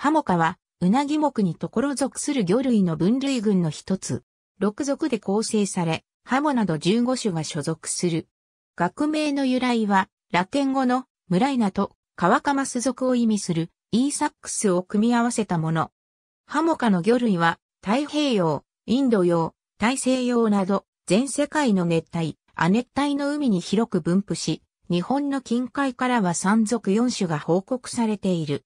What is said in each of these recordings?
ハモカは、ウナギ目にところ属する魚類の分類群の一つ。六属で構成され、ハモなど15種が所属する。学名の由来は、ラテン語のムライナとカワカマス属を意味するイーサックスを組み合わせたもの。ハモカの魚類は太平洋、インド洋、大西洋など全世界の熱帯、亜熱帯の海に広く分布し、日本の近海からは三属4種が報告されている。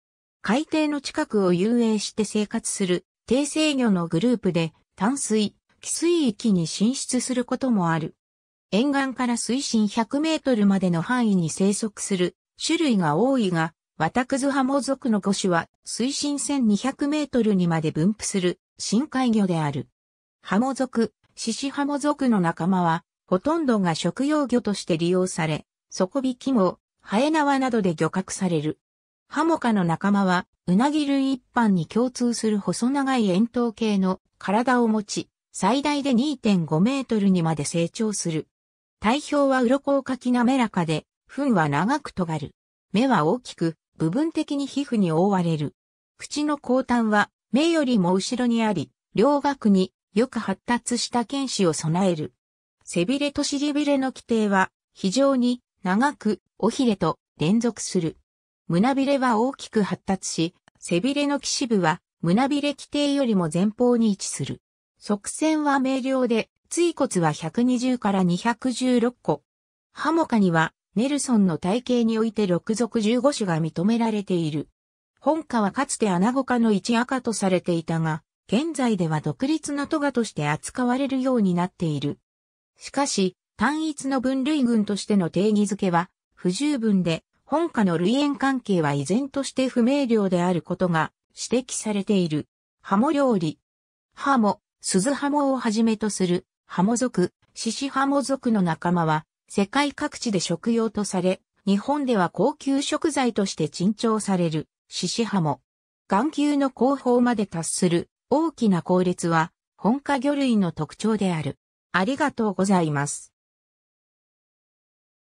海底の近くを遊泳して生活する低生魚のグループで淡水、寄水域に進出することもある。沿岸から水深100メートルまでの範囲に生息する種類が多いが、ワタクズハモ族の5種は水深1200メートルにまで分布する深海魚である。ハモ族、シシハモ族の仲間は、ほとんどが食用魚として利用され、底引きも、ハエ縄などで漁獲される。ハモカの仲間は、うなぎ類一般に共通する細長い円筒形の体を持ち、最大で2.5メートルにまで成長する。体表は鱗をかき滑らかで、糞は長く尖る。目は大きく、部分的に皮膚に覆われる。口の後端は、目よりも後ろにあり、両角によく発達した剣士を備える。背びれと尻びれの規定は、非常に長く、尾ひれと連続する。胸びれは大きく発達し、背びれの騎士部は胸びれ規定よりも前方に位置する。側線は明瞭で、椎骨は120から216個。ハモカには、ネルソンの体系において6属15種が認められている。本科はかつてアナゴ科の一赤とされていたが、現在では独立なトガとして扱われるようになっている。しかし、単一の分類群としての定義づけは不十分で、本家の類縁関係は依然として不明瞭であることが指摘されている。ハモ料理。ハモ、鈴ハモをはじめとするハモ族、シシハモ族の仲間は世界各地で食用とされ、日本では高級食材として珍重されるシシハモ。眼球の後方まで達する大きな効列は本家魚類の特徴である。ありがとうございます。